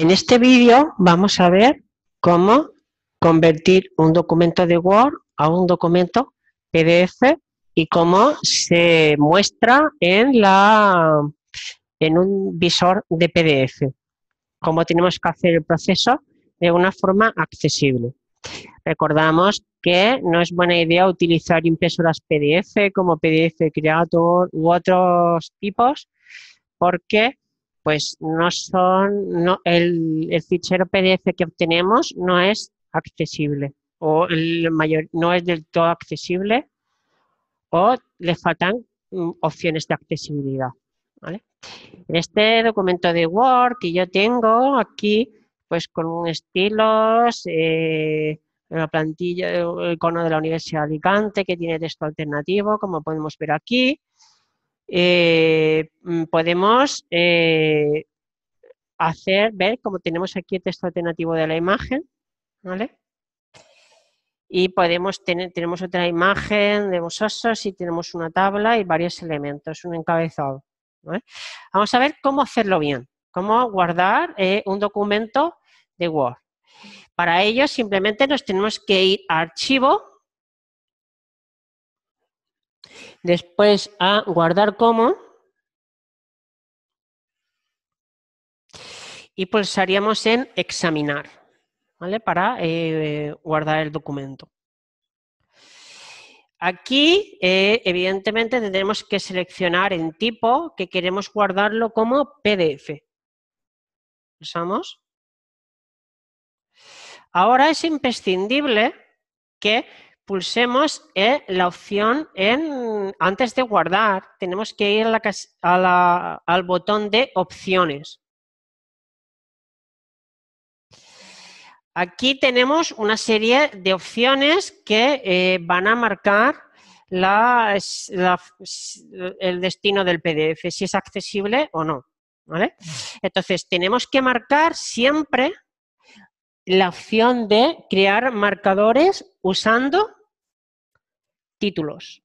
En este vídeo vamos a ver cómo convertir un documento de Word a un documento PDF y cómo se muestra en, un visor de PDF. Cómo tenemos que hacer el proceso de una forma accesible. Recordamos que no es buena idea utilizar impresoras PDF como PDF Creator u otros tipos porque pues no son, el, fichero PDF que obtenemos no es accesible o el mayor, no es del todo accesible o le faltan mm, opciones de accesibilidad. Este documento de Word que yo tengo aquí, pues con estilos, eh, la plantilla, el eh, icono de la Universidad de Alicante que tiene texto alternativo, como podemos ver aquí, eh, mm, podemos eh, hacer, ver cómo tenemos aquí el texto alternativo de la imagen, ¿vale? Y podemos tener, tenemos otra imagen de vosotros y tenemos una tabla y varios elementos, un encabezado. Vamos a ver cómo hacerlo bien, cómo guardar eh, un documento de Word. Para ello simplemente nos tenemos que ir a archivo, Después a guardar como. Y pulsaríamos en examinar, ¿vale? Para eh, guardar el documento. Aquí, eh, evidentemente, tendremos que seleccionar en tipo que queremos guardarlo como PDF. ¿Pulsamos? Ahora es imprescindible que pulsemos eh, la opción en antes de guardar, tenemos que ir al botón de opciones. Aquí tenemos una serie de opciones que eh, van a marcar el destino del PDF, si es accesible o no. Entonces, tenemos que marcar siempre la opción de crear marcadores usando títulos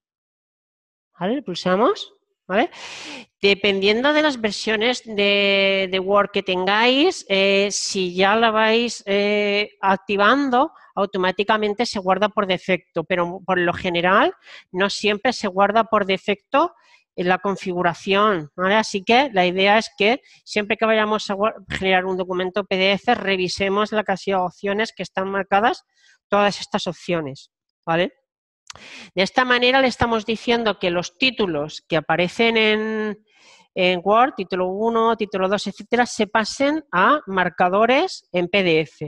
pulsamos. ¿Vale? Dependiendo de las versiones de, Word que tengáis, eh, si ya la vais eh, activando, automáticamente se guarda por defecto, pero por lo general no siempre se guarda por defecto en la configuración, ¿vale? Así que la idea es que siempre que vayamos a generar un documento PDF, revisemos la casilla de opciones que están marcadas, todas estas opciones, ¿vale? De esta manera le estamos diciendo que los títulos que aparecen en, Word, título 1, título 2, etcétera, se pasen a marcadores en PDF.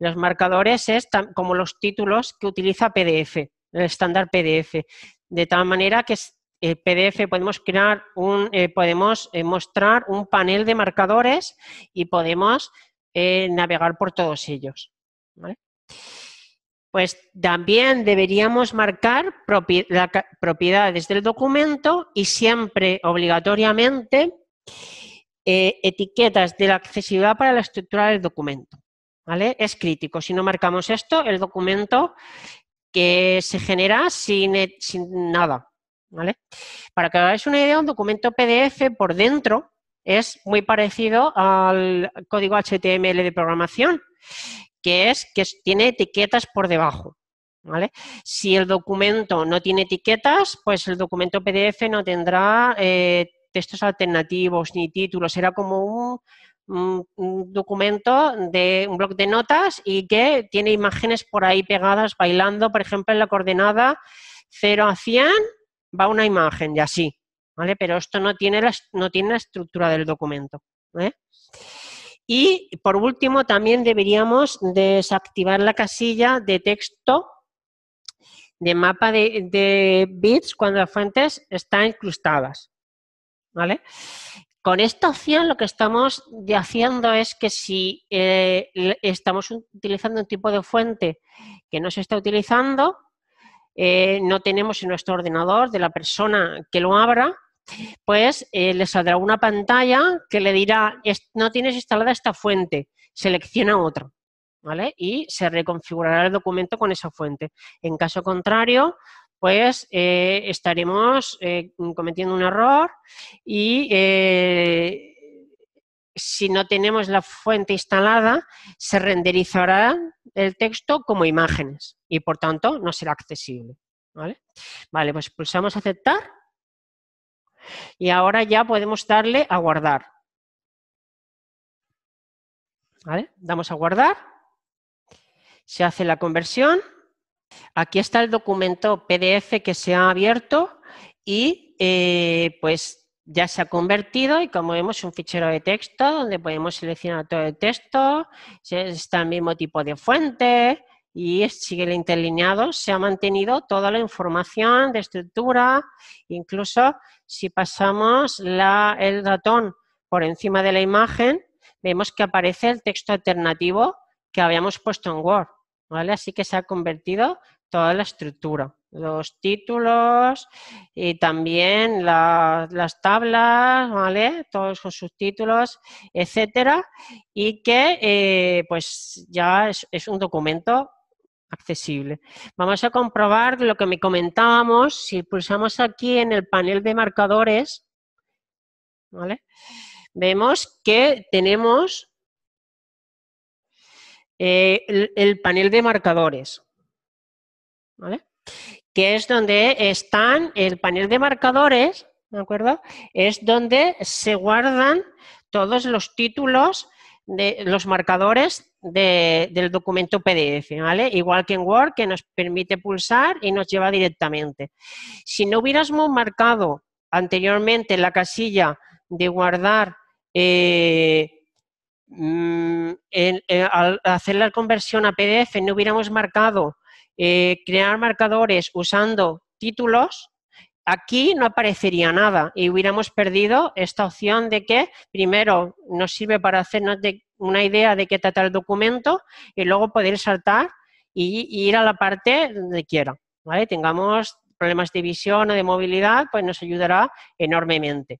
Los marcadores están como los títulos que utiliza PDF, el estándar PDF. De tal manera que el eh, PDF podemos crear un, eh, podemos eh, mostrar un panel de marcadores y podemos navegar por todos ellos. Pues también deberíamos marcar propiedades del documento y siempre obligatoriamente eh, etiquetas de la accesibilidad para la estructura del documento. ¿vale? Es crítico. Si no marcamos esto, el documento que se genera sin, e-, nada. ¿vale? Para que hagáis una idea, un documento PDF por dentro es muy parecido al código HTML de programación que es que tiene etiquetas por debajo. ¿Vale? Si el documento no tiene etiquetas, pues el documento PDF no tendrá eh, textos alternativos ni títulos, será como un, documento de un bloc de notas y que tiene imágenes por ahí pegadas bailando, por ejemplo, en la coordenada 0 a 100 va una imagen y así, ¿vale? Pero esto no tiene la, no tiene la estructura del documento. ¿eh? Y por último, también deberíamos desactivar la casilla de texto de mapa de, bits cuando las fuentes están incrustadas. Con esta opción lo que estamos haciendo es que si eh, estamos utilizando un tipo de fuente que no se está utilizando, eh, no tenemos en nuestro ordenador de la persona que lo abra, pues eh, le saldrá una pantalla que le dirá, no tienes instalada esta fuente, selecciona otra. ¿Vale? Y se reconfigurará el documento con esa fuente. En caso contrario, pues eh, estaremos eh, cometiendo un error y si no tenemos la fuente instalada, se renderizará el texto como imágenes y por tanto no será accesible. ¿Vale? vale, pues pulsamos aceptar y ahora ya podemos darle a guardar. Damos a guardar. Se hace la conversión. Aquí está el documento PDF que se ha abierto y eh, pues ya se ha convertido y como vemos un fichero de texto donde podemos seleccionar todo el texto, está el mismo tipo de fuente, y sigue el interlineado, se ha mantenido toda la información de estructura, incluso si pasamos el ratón por encima de la imagen, vemos que aparece el texto alternativo que habíamos puesto en Word, ¿vale? Así que se ha convertido toda la estructura, los títulos y también las tablas, ¿vale? Todos los subtítulos, etcétera, y que eh, pues ya es un documento accesible. Vamos a comprobar lo que me comentábamos. Si pulsamos aquí en el panel de marcadores, ¿vale? vemos que tenemos eh, el, panel de marcadores, ¿vale? que es donde están el panel de marcadores, ¿de acuerdo? Es donde se guardan todos los títulos de los marcadores del documento PDF, ¿vale? Igual que en Word, que nos permite pulsar y nos lleva directamente. Si no hubiéramos marcado anteriormente la casilla de guardar eh, mm, eh, al hacer la conversión a PDF no hubiéramos marcado eh, crear marcadores usando títulos, aquí no aparecería nada y hubiéramos perdido esta opción de que primero nos sirve para hacernos una idea de qué trata el documento y luego poder saltar y, ir a la parte donde quiera. Tengamos problemas de visión o de movilidad, pues nos ayudará enormemente.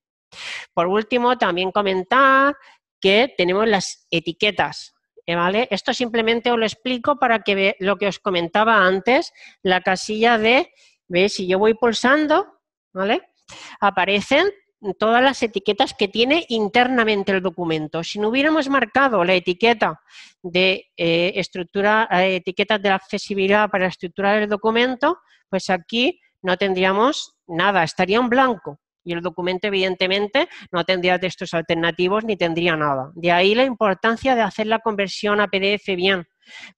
Por último, también comentar que tenemos las etiquetas. ¿eh? ¿vale? Esto simplemente os lo explico para que veáis lo que os comentaba antes, la casilla de, si yo voy pulsando, ¿vale? Aparecen todas las etiquetas que tiene internamente el documento. Si no hubiéramos marcado la etiqueta de eh, estructura, eh, etiquetas de accesibilidad para estructurar el documento, pues aquí no tendríamos nada, estaría en blanco. Y el documento, evidentemente, no tendría textos alternativos ni tendría nada. De ahí la importancia de hacer la conversión a PDF bien,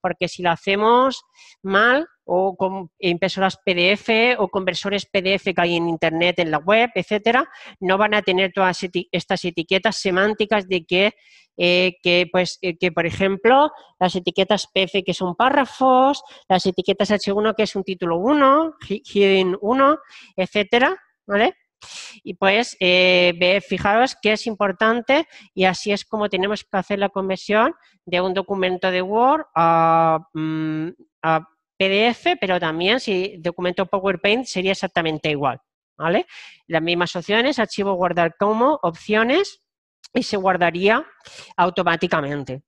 porque si la hacemos mal o con impresoras PDF o conversores PDF que hay en Internet, en la web, etcétera, no van a tener todas estas etiquetas semánticas de que, eh, pues, eh, que, por ejemplo, las etiquetas PF que son párrafos, las etiquetas H1 que es un título 1, heading 1, etcétera, ¿vale? Y pues eh, fijaros que es importante y así es como tenemos que hacer la conversión de un documento de Word a, mm, PDF, pero también si documento PowerPoint sería exactamente igual. Las mismas opciones, archivo guardar como, opciones, y se guardaría automáticamente.